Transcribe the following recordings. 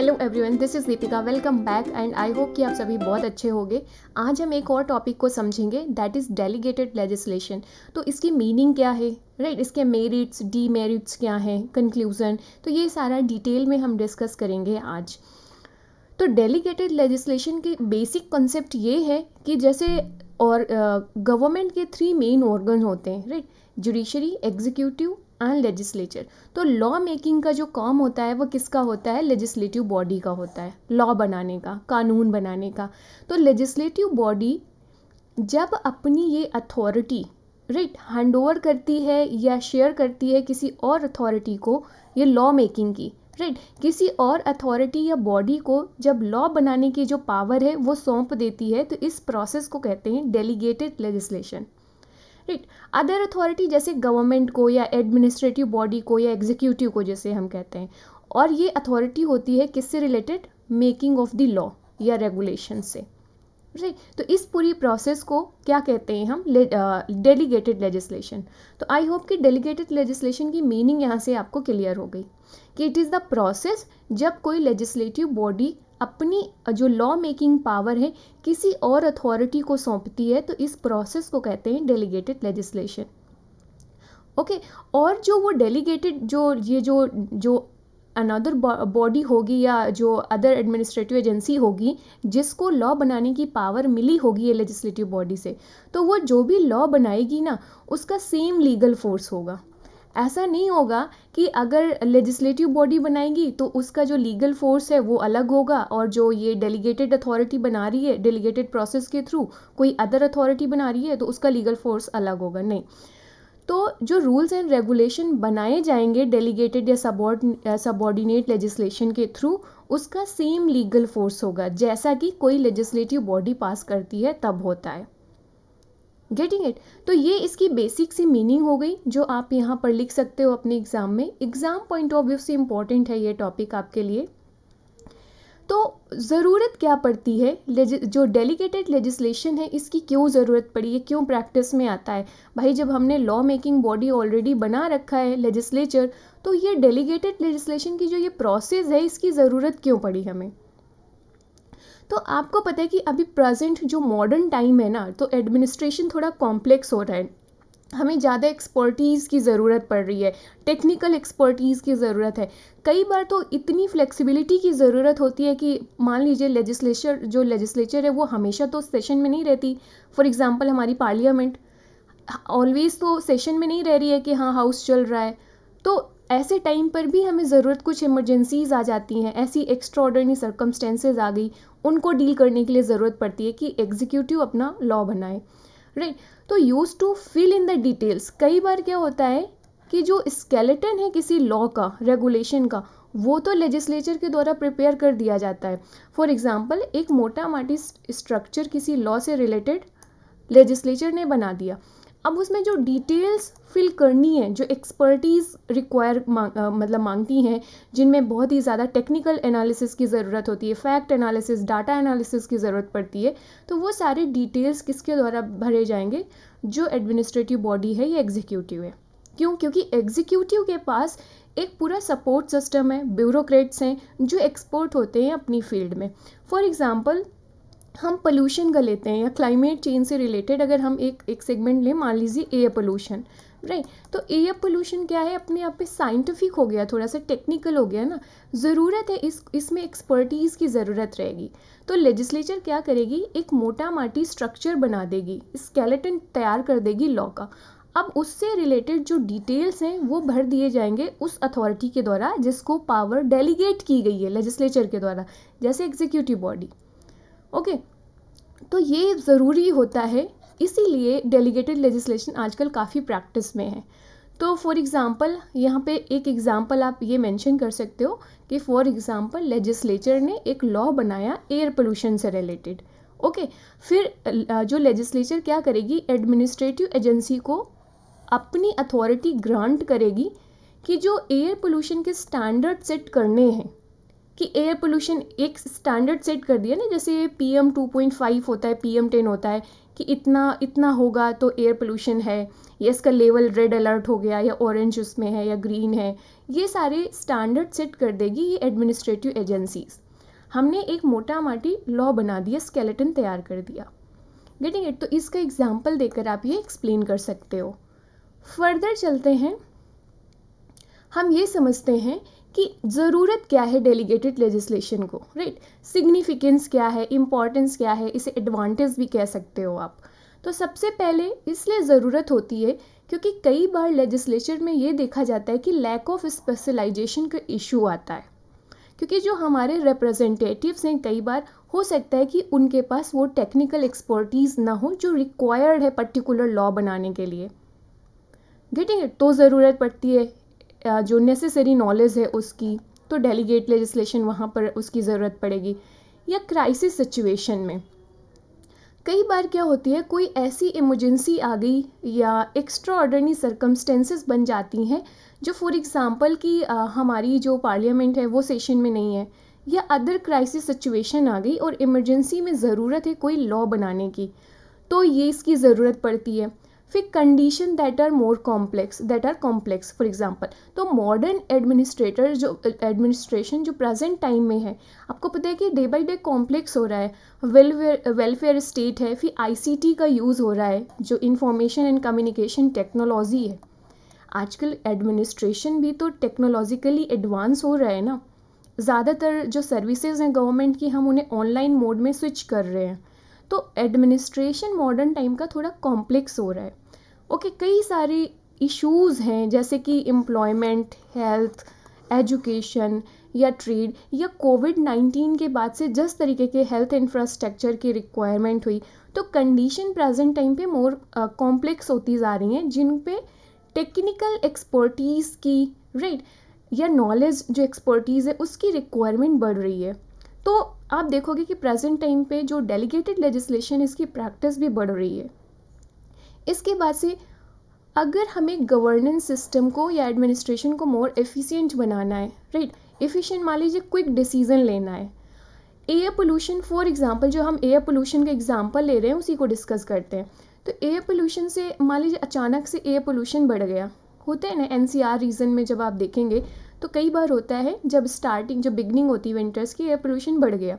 Hello everyone this is Deepika welcome back and I hope कि आप सभी बहुत अच्छे होंगे आज हम एक और टॉपिक को समझेंगे दैट इज़ डेलीगेटेड लेजिस्लेशन तो इसकी मीनिंग क्या है राइट right, इसके मेरिट्स डीमेरिट्स क्या हैं कंक्लूज़न तो ये सारा डिटेल में हम डिस्कस करेंगे आज तो डेलीगेटेड लेजिस्लेशन के बेसिक कंसेप्ट ये है कि जैसे और गवर्नमेंट uh, के थ्री मेन ऑर्गन होते हैं right judiciary executive and legislature तो लॉ मेकिंग का जो काम होता है वो किसका होता है लेजिस्लेटिव बॉडी का होता है लॉ बनाने का कानून बनाने का तो लेजिस्लेटिव बॉडी जब अपनी ये अथॉरिटी राइट हैंड ओवर करती है या शेयर करती है किसी और अथॉरिटी को ये लॉ मेकिंग की राइट किसी और अथॉरिटी या बॉडी को जब लॉ बनाने की जो पावर है वो सौंप देती है तो इस प्रोसेस को कहते हैं delegated legislation right other authority जैसे गवर्नमेंट को या एडमिनिस्ट्रेटिव बॉडी को या एग्जीक्यूटिव को जैसे हम कहते हैं और ये अथॉरिटी होती है किससे related making of the law या रेगुलेशन से राइट तो इस पूरी प्रोसेस को क्या कहते हैं हम डेलीगेटेड लेजिस्लेशन uh, तो आई होप कि डेलीगेटेड लेजिस्लेशन की मीनिंग यहाँ से आपको क्लियर हो गई कि इट इज़ द प्रोसेस जब कोई लेजिस्लेटिव बॉडी अपनी जो लॉ मेकिंग पावर है किसी और अथॉरिटी को सौंपती है तो इस प्रोसेस को कहते हैं डेलीगेटेड लेजिस्लेशन ओके और जो वो डेलीगेटेड जो ये जो जो अनदर बॉडी होगी या जो अदर एडमिनिस्ट्रेटिव एजेंसी होगी जिसको लॉ बनाने की पावर मिली होगी ये लेजिस्लेटिव बॉडी से तो वो जो भी लॉ बनाएगी ना उसका सेम लीगल फोर्स होगा ऐसा नहीं होगा कि अगर लेजिस्लेटिव बॉडी बनाएगी तो उसका जो लीगल फोर्स है वो अलग होगा और जो ये डेलीगेटेड अथॉरिटी बना रही है डेलीगेटेड प्रोसेस के थ्रू कोई अदर अथॉरिटी बना रही है तो उसका लीगल फोर्स अलग होगा नहीं तो जो रूल्स एंड रेगुलेशन बनाए जाएंगे डेलीगेटेड या सबॉर्डिनेट लेजिस्लेशन के थ्रू उसका सेम लीगल फोर्स होगा जैसा कि कोई लेजिस्लेटिव बॉडी पास करती है तब होता है गेटिंग इट तो ये इसकी बेसिक सी मीनिंग हो गई जो आप यहाँ पर लिख सकते हो अपने एग्ज़ाम में एग्ज़ाम पॉइंट ऑफ व्यू से इम्पॉर्टेंट है ये टॉपिक आपके लिए तो ज़रूरत क्या पड़ती है जो डेलीगेटेड लेजिस्लेशन है इसकी क्यों ज़रूरत पड़ी है क्यों प्रैक्टिस में आता है भाई जब हमने लॉ मेकिंग बॉडी ऑलरेडी बना रखा है लेजिस्लेचर तो ये डेलीगेटेड लेजिस्लेशन की जो ये प्रोसेस है इसकी ज़रूरत क्यों पड़ी हमें तो आपको पता है कि अभी प्रेजेंट जो मॉडर्न टाइम है ना तो एडमिनिस्ट्रेशन थोड़ा कॉम्प्लेक्स हो रहा है हमें ज़्यादा एक्सपर्टीज़ की ज़रूरत पड़ रही है टेक्निकल एक्सपर्टीज़ की ज़रूरत है कई बार तो इतनी फ्लेक्सिबिलिटी की ज़रूरत होती है कि मान लीजिए लेजिस्लेचर जो लेजिस्लेचर है वो हमेशा तो सेशन में नहीं रहती फॉर एग्ज़ाम्पल हमारी पार्लियामेंट ऑलवेज़ तो सेशन में नहीं रह रही है कि हाँ हाउस चल रहा है तो ऐसे टाइम पर भी हमें ज़रूरत कुछ इमरजेंसीज आ जाती हैं ऐसी एक्स्ट्रॉर्डनरी सर्कमस्टेंसेज आ गई उनको डील करने के लिए ज़रूरत पड़ती है कि एग्जीक्यूटिव अपना लॉ बनाए राइट तो use to fill in the details कई बार क्या होता है कि जो स्केलेटन है किसी लॉ का रेगुलेशन का वो तो लेजिस्लेचर के द्वारा प्रिपेयर कर दिया जाता है फॉर एग्ज़ाम्पल एक मोटा माटी स्ट्रक्चर किसी लॉ से रिलेटेड लेजिस्लेचर ने बना दिया अब उसमें जो डिटेल्स फिल करनी है जो एक्सपर्टीज़ रिक्वायर मांग मतलब मांगती हैं जिनमें बहुत ही ज़्यादा टेक्निकल एनालिसिस की ज़रूरत होती है फैक्ट एनालिसिस डाटा एनालिसिस की ज़रूरत पड़ती है तो वो सारे डिटेल्स किसके द्वारा भरे जाएंगे जो एडमिनिस्ट्रेटिव बॉडी है या एग्जीक्यूटिव है क्यों क्योंकि एग्जीक्यूटिव के पास एक पूरा सपोर्ट सिस्टम है ब्यूरोक्रेट्स हैं जो एक्सपर्ट होते हैं अपनी फील्ड में फॉर एग्ज़ाम्पल हम पोल्यूशन का लेते हैं या क्लाइमेट चेंज से रिलेटेड अगर हम एक एक सेगमेंट लें मान लीजिए एयर पोल्यूशन राइट तो एयर पोल्यूशन क्या है अपने आप पे साइंटिफिक हो गया थोड़ा सा टेक्निकल हो गया ना ज़रूरत है इस इसमें एक्सपर्टीज़ की ज़रूरत रहेगी तो लेजिस्लेचर क्या करेगी एक मोटा माटी स्ट्रक्चर बना देगी स्केलेटन तैयार कर देगी लॉ का अब उससे रिलेटेड जो डिटेल्स हैं वो भर दिए जाएंगे उस अथॉरिटी के द्वारा जिसको पावर डेलीगेट की गई है लेजिस्लेचर के द्वारा जैसे एग्जीक्यूटिव बॉडी ओके तो ये ज़रूरी होता है इसीलिए डेलीगेटेड लेजिस्लेशन आजकल काफ़ी प्रैक्टिस में है तो फॉर एग्ज़ाम्पल यहाँ पे एक एग्ज़ाम्पल आप ये मेंशन कर सकते हो कि फॉर एग्ज़ाम्पल लेजिस्लेचर ने एक लॉ बनाया एयर पोल्यूशन से रिलेटेड ओके फिर जो लेजिस्लेचर क्या करेगी एडमिनिस्ट्रेटिव एजेंसी को अपनी अथॉरिटी ग्रांट करेगी कि जो एयर पोल्यूशन के स्टैंडर्ड सेट करने हैं कि एयर पोल्यूशन एक स्टैंडर्ड सेट कर दिया ना जैसे P M two point five होता है पी एम टेन होता है कि इतना इतना होगा तो एयर पोल्यूशन है या इसका लेवल रेड अलर्ट हो गया या ऑरेंज उसमें है या ग्रीन है ये सारे स्टैंडर्ड सेट कर देगी ये एडमिनिस्ट्रेटिव एजेंसीज़ हमने एक मोटा माटी लॉ बना दिया स्केलेटन तैयार कर दिया गेटिंग इट तो इसका एग्जाम्पल देकर आप ये एक्सप्लेन कर सकते हो फर्दर चलते हैं हम ये समझते हैं कि ज़रूरत क्या है डेलीगेटेड लेजिस्लेशन को राइट सिग्निफिकेंस क्या है इम्पॉर्टेंस क्या है इसे एडवांटेज भी कह सकते हो आप तो सबसे पहले इसलिए ज़रूरत होती है क्योंकि कई बार लेजिस्लेचर में ये देखा जाता है कि लैक ऑफ स्पेशलाइजेशन का इशू आता है क्योंकि जो हमारे रिप्रेजेंटेटिव्स हैं कई बार हो सकता है कि उनके पास वो टेक्निकल एक्सपर्टीज़ ना हो जो रिक्वायर्ड है पर्टिकुलर लॉ बनाने के लिए गेटिंग इट तो ज़रूरत पड़ती है जो नेसेसरी नॉलेज है उसकी तो डेलीगेट लेजिस्लेशन वहाँ पर उसकी ज़रूरत पड़ेगी या क्राइसिस सिचुएशन में कई बार क्या होती है कोई ऐसी इमरजेंसी आ गई या एक्स्ट्रा ऑर्डरनी सर्कमस्टेंसेस बन जाती हैं जो फॉर एग्ज़ाम्पल कि हमारी जो पार्लियामेंट है वो सेशन में नहीं है या अदर क्राइसिस सिचुएशन आ गई और इमरजेंसी में ज़रूरत है कोई लॉ बनाने की तो ये इसकी ज़रूरत पड़ती है फिर condition that are more complex that are complex for example तो मॉडर्न एडमिनिस्ट्रेटर जो एडमिनिस्ट्रेशन जो प्रेजेंट टाइम में है आपको पता है कि डे बाई डे कॉम्प्लेक्स हो रहा है वेलफेयर वेलफेयर स्टेट है फिर आईसीटी का यूज़ हो रहा है जो इंफॉर्मेशन एंड कम्युनिकेशन टेक्नोलॉजी है आजकल एडमिनिस्ट्रेशन भी तो टेक्नोलॉजिकली एडवांस हो रहा है ना ज़्यादातर जो सर्विसेज हैं गवर्नमेंट की हम उन्हें ऑनलाइन मोड में स्विच कर रहे हैं तो एडमिनिस्ट्रेशन मॉडर्न टाइम का थोड़ा कॉम्प्लेक्स हो रहा है ओके okay, कई सारे इश्यूज़ हैं जैसे कि एम्प्लॉयमेंट हेल्थ एजुकेशन या ट्रेड या कोविड नाइन्टीन के बाद से जिस तरीके के हेल्थ इंफ्रास्ट्रक्चर की रिक्वायरमेंट हुई तो कंडीशन प्रेजेंट टाइम पे मोर कॉम्प्लेक्स होती जा रही हैं जिन पे टेक्निकल एक्सपर्टीज़ की राइट right, या नॉलेज जो एक्सपर्टीज़ है उसकी रिक्वायरमेंट बढ़ रही है तो आप देखोगे कि प्रेजेंट टाइम पे जो डेलीगेटेड लेजिस्लेशन इसकी प्रैक्टिस भी बढ़ रही है इसके बाद से अगर हमें गवर्नेंस सिस्टम को या एडमिनिस्ट्रेशन को मोर एफिशिएंट बनाना है राइट एफिशिएंट मान लीजिए क्विक डिसीजन लेना है एयर पोल्यूशन फॉर एग्जांपल जो हम एयर पोल्यूशन का एग्जांपल ले रहे हैं उसी को डिस्कस करते हैं तो एयर पोल्यूशन से मान लीजिए अचानक से एयर पोल्यूशन बढ़ गया होते हैं ना एन रीजन में जब आप देखेंगे तो कई बार होता है जब स्टार्टिंग जब बिगनिंग होती है विंटर्स की एयर पोल्यूशन बढ़ गया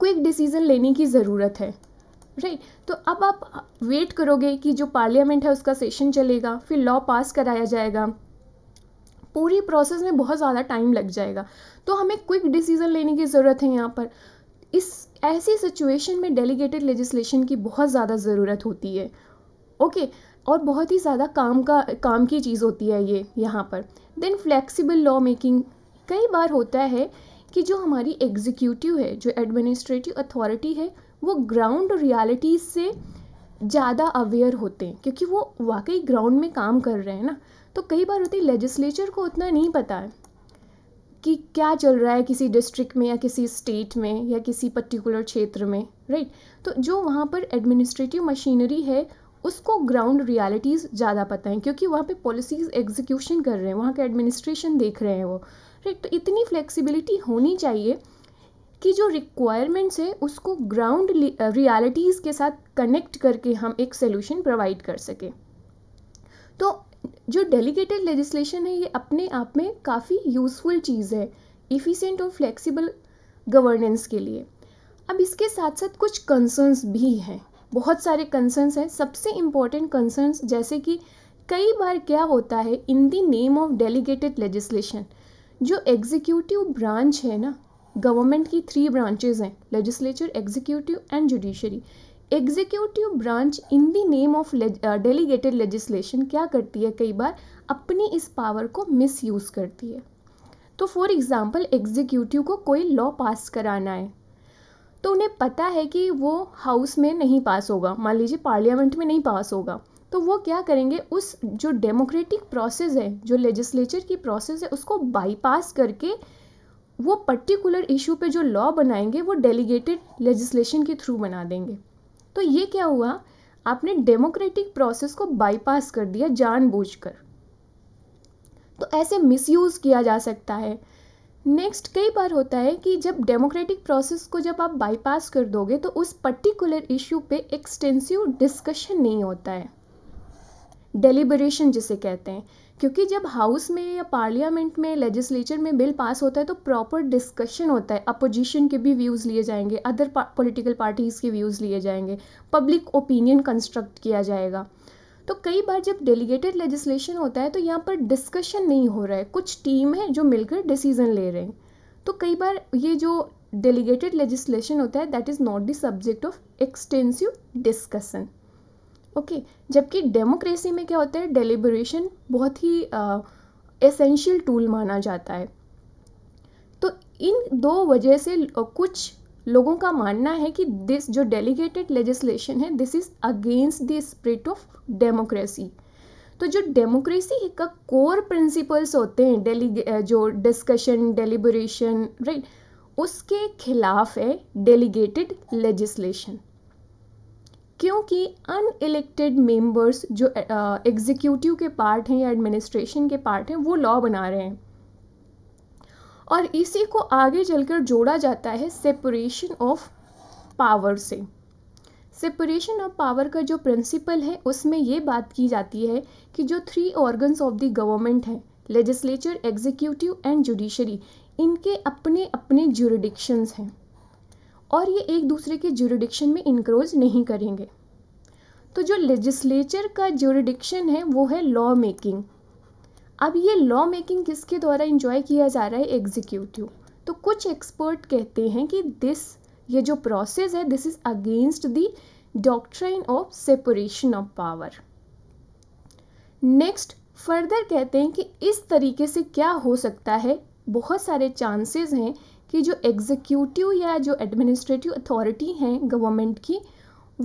क्विक डिसीज़न लेने की ज़रूरत है राइट तो अब आप वेट करोगे कि जो पार्लियामेंट है उसका सेशन चलेगा फिर लॉ पास कराया जाएगा पूरी प्रोसेस में बहुत ज़्यादा टाइम लग जाएगा तो हमें क्विक डिसीज़न लेने की ज़रूरत है यहाँ पर इस ऐसी सिचुएशन में डेलीगेटेड लेजिस्लेशन की बहुत ज़्यादा ज़रूरत होती है ओके और बहुत ही ज़्यादा काम का काम की चीज़ होती है ये यहाँ पर देन फ्लेक्सिबल लॉ मेकिंग कई बार होता है कि जो हमारी एग्जीक्यूटिव है जो एडमिनिस्ट्रेटिव अथॉरिटी है वो ग्राउंड रियलिटीज़ से ज़्यादा अवेयर होते हैं क्योंकि वो वाकई ग्राउंड में काम कर रहे हैं ना तो कई बार होती लेजिस्लेचर को उतना नहीं पता है कि क्या चल रहा है किसी डिस्ट्रिक्ट में या किसी स्टेट में या किसी पर्टिकुलर क्षेत्र में राइट तो जो वहाँ पर एडमिनिस्ट्रेटिव मशीनरी है उसको ग्राउंड रियलिटीज़ ज़्यादा पता है क्योंकि वहाँ पे पॉलिसीज़ एग्जीक्यूशन कर रहे हैं वहाँ के एडमिनिस्ट्रेशन देख रहे हैं वो राइट तो इतनी फ्लेक्सिबिलिटी होनी चाहिए कि जो रिक्वायरमेंट्स है उसको ग्राउंड रियलिटीज़ के साथ कनेक्ट करके हम एक सोल्यूशन प्रोवाइड कर सकें तो जो डेलीगेटेड लेजिस्लेशन है ये अपने आप में काफ़ी यूज़फुल चीज़ है इफ़िशेंट और फ्लेक्सिबल गवर्नेंस के लिए अब इसके साथ साथ कुछ कंसर्न्स भी हैं बहुत सारे कंसर्न्स हैं सबसे इम्पॉर्टेंट कंसर्न्स जैसे कि कई बार क्या होता है in the name of delegated legislation जो एग्जीक्यूटिव ब्रांच है ना गवर्नमेंट की थ्री ब्रांचेज हैं legislature executive and judiciary executive branch in the name of delegated legislation क्या करती है कई बार अपनी इस पावर को मिसयूज़ करती है तो फॉर एग्ज़ाम्पल एग्जीक्यूटिव को कोई लॉ पास कराना है तो उन्हें पता है कि वो हाउस में नहीं पास होगा मान लीजिए पार्लियामेंट में नहीं पास होगा तो वो क्या करेंगे उस जो डेमोक्रेटिक प्रोसेस है जो लेजिस्लेचर की प्रोसेस है उसको बाईपास करके वो पर्टिकुलर इशू पे जो लॉ बनाएंगे वो डेलीगेटेड लेजिस्लेशन के थ्रू बना देंगे तो ये क्या हुआ आपने डेमोक्रेटिक प्रोसेस को बाईपास कर दिया जानबूझकर तो ऐसे मिसयूज़ किया जा सकता है नेक्स्ट कई बार होता है कि जब डेमोक्रेटिक प्रोसेस को जब आप बाईपास कर दोगे तो उस पर्टिकुलर इशू पे एक्सटेंसिव डिस्कशन नहीं होता है डेलिबरेशन जिसे कहते हैं क्योंकि जब हाउस में या पार्लियामेंट में लेजिस्लेचर में बिल पास होता है तो प्रॉपर डिस्कशन होता है अपोजिशन के भी व्यूज़ लिए जाएंगे अदर पॉलिटिकल पार्टीज़ के व्यूज़ लिए जाएंगे पब्लिक ओपिनियन कंस्ट्रक्ट किया जाएगा तो कई बार जब डेलीगेटेड लेजिस्लेशन होता है तो यहाँ पर डिस्कशन नहीं हो रहा है कुछ टीम है जो मिलकर डिसीजन ले रहे हैं तो कई बार ये जो डेलीगेटेड लेजिस्लेशन होता है that is not the subject of extensive discussion okay जबकि डेमोक्रेसी में क्या होता है डेलीबरेशन बहुत ही एसेंशियल uh, टूल माना जाता है तो इन दो वजह से कुछ लोगों का मानना है कि दिस जो डेलीगेटेड लेजिस्लेशन है this is against the spirit of democracy तो जो डेमोक्रेसी का कोर प्रिंसिपल्स होते हैं जो डिस्कशन डेलीबरेशन राइट उसके खिलाफ है डेलीगेटेड लेजिस्लेशन क्योंकि अनइलेक्टेड मेंबर्स जो एग्जीक्यूटिव के पार्ट हैं या एडमिनिस्ट्रेशन के पार्ट हैं वो लॉ बना रहे हैं और इसी को आगे चलकर जोड़ा जाता है सेपरेशन ऑफ पावर से सेपरेशन ऑफ पावर का जो प्रिंसिपल है उसमें ये बात की जाती है कि जो three organs of the government हैं लेजिस्लेचर एग्जीक्यूटिव एंड जुडिशरी इनके अपने अपने जुरिडिक्शंस हैं और ये एक दूसरे के जुरिडिक्शन में इंक्रोज नहीं करेंगे तो जो लेजिस्लेचर का जुरिडिक्शन है वो है लॉ मेकिंग अब ये लॉ मेकिंग किसके द्वारा इंजॉय किया जा रहा है एग्जीक्यूटिव तो कुछ एक्सपर्ट कहते हैं कि दिस ये जो प्रोसेस है this is against the doctrine of separation of power next further कहते हैं कि इस तरीके से क्या हो सकता है बहुत सारे चांसेस हैं कि जो एग्जीक्यूटिव या जो एडमिनिस्ट्रेटिव अथॉरिटी हैं गवर्नमेंट की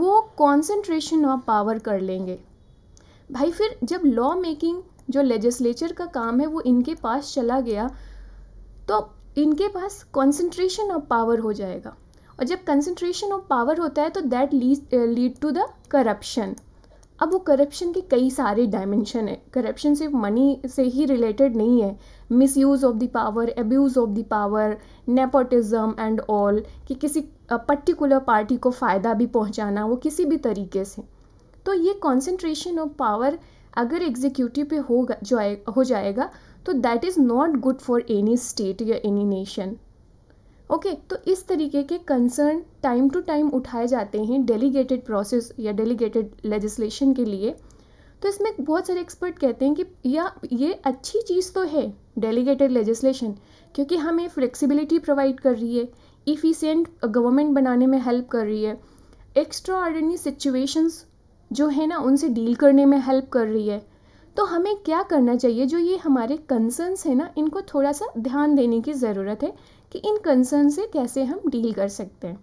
वो कॉन्सेंट्रेशन ऑफ पावर कर लेंगे भाई फिर जब लॉ मेकिंग जो लेजिस्लेचर का काम है वो इनके पास चला गया तो इनके पास कंसंट्रेशन ऑफ पावर हो जाएगा और जब कंसंट्रेशन ऑफ पावर होता है तो that lead to the corruption अब वो करप्शन के कई सारे डायमेंशन है करप्शन सिर्फ मनी से ही रिलेटेड नहीं है misuse of the power abuse of the power nepotism and all कि किसी पर्टिकुलर uh, पार्टी को फ़ायदा भी पहुंचाना वो किसी भी तरीके से तो ये कॉन्सेंट्रेशन ऑफ पावर अगर एग्जीक्यूटिव पे हो जाए हो जाएगा तो that is not good for any state या एनी नेशन ओके तो इस तरीके के कंसर्न टाइम टू टाइम उठाए जाते हैं डेलीगेटेड प्रोसेस या डेलीगेटेड लेजिस्लेशन के लिए तो इसमें बहुत सारे एक्सपर्ट कहते हैं कि या ये अच्छी चीज़ तो है डेलीगेटेड लेजिस्लेशन क्योंकि हमें फ्लेक्सिबिलिटी प्रोवाइड कर रही है इफ़िशेंट गवर्नमेंट बनाने में हेल्प कर रही है एक्स्ट्रा ऑर्डनरी सिचुएशंस जो है ना उनसे डील करने में हेल्प कर रही है तो हमें क्या करना चाहिए जो ये हमारे कंसर्न्स हैं ना इनको थोड़ा सा ध्यान देने की ज़रूरत है कि इन कंसर्न से कैसे हम डील कर सकते हैं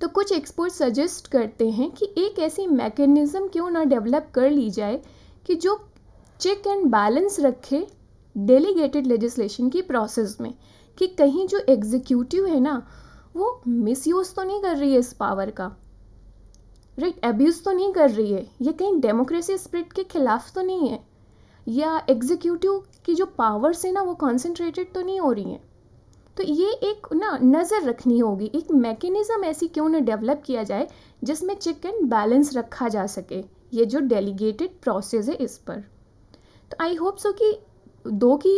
तो कुछ एक्सपर्ट सजेस्ट करते हैं कि एक ऐसी मैकेनिज़्म क्यों ना डेवलप कर ली जाए कि जो चेक एंड बैलेंस रखे डेलीगेटेड लेजिस्लेशन की प्रोसेस में कि कहीं जो एग्जीक्यूटिव है ना वो मिसयूज़ तो नहीं कर रही है इस पावर का राइट एब्यूज़ तो नहीं कर रही है ये कहीं डेमोक्रेसी स्प्रिट के खिलाफ तो नहीं है या एग्जीक्यूटिव की जो पावर्स है ना वो कॉन्सेंट्रेटेड तो नहीं हो रही हैं तो ये एक ना नज़र रखनी होगी एक मैकेनिज़्म ऐसी क्यों ना डेवलप किया जाए जिसमें चेक एंड बैलेंस रखा जा सके ये जो डेलीगेटेड प्रोसेस है इस पर तो आई होप सो कि दो की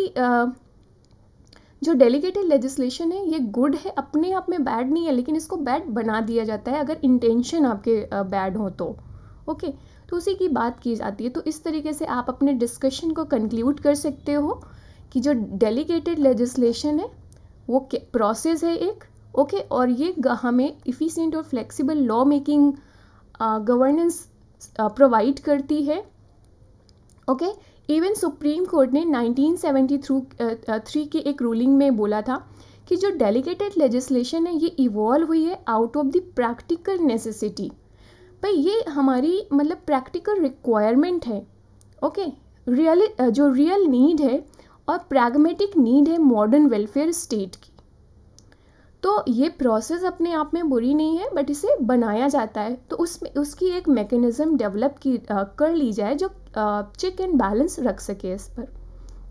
जो डेलीगेटेड लेजिस्लेशन है ये गुड है अपने आप में बैड नहीं है लेकिन इसको बैड बना दिया जाता है अगर इंटेंशन आपके बैड हो तो ओके तो उसी की बात की जाती है तो इस तरीके से आप अपने डिस्कशन को कंक्लूड कर सकते हो कि जो डेलीगेटेड लेजिस्लेशन है वो प्रोसेस है एक ओके okay, और ये हमें इफ़िशेंट और flexible law making governance provide करती है okay okay? Even supreme court ने 1973 थ्री uh, uh, के एक रूलिंग में बोला था कि जो डेलीगेटेड लेजिस्लेशन है ये इवॉल्व हुई है out of the practical necessity भाई ये हमारी मतलब प्रैक्टिकल रिक्वायरमेंट है ओके रियल uh, जो रियल नीड है और प्रैग्मेटिक नीड है मॉडर्न वेलफेयर स्टेट की तो ये प्रोसेस अपने आप में बुरी नहीं है बट इसे बनाया जाता है तो उसमें उसकी एक मैकेनिज़्म डेवलप की आ, कर ली जाए जो चेक एंड बैलेंस रख सके इस पर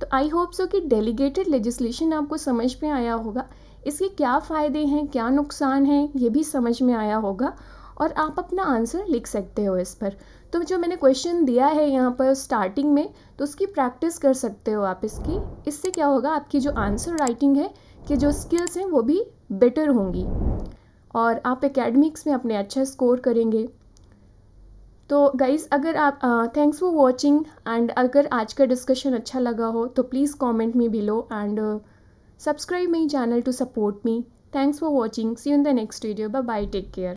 तो आई होप सो कि डेलीगेटेड लेजिस्लेशन आपको समझ में आया होगा इसके क्या फ़ायदे हैं क्या नुकसान हैं ये भी समझ में आया होगा और आप अपना आंसर लिख सकते हो इस पर तो जो मैंने क्वेश्चन दिया है यहाँ पर स्टार्टिंग में तो उसकी प्रैक्टिस कर सकते हो आप इसकी इससे क्या होगा आपकी जो आंसर राइटिंग है कि जो स्किल्स हैं वो भी बेटर होंगी और आप एकेडमिक्स में अपने अच्छा स्कोर करेंगे तो गाइज़ अगर आप थैंक्स फॉर वॉचिंग एंड अगर आज का डिस्कशन अच्छा लगा हो तो please comment me below and subscribe my channel to support me thanks for watching see in the next video bye bye take care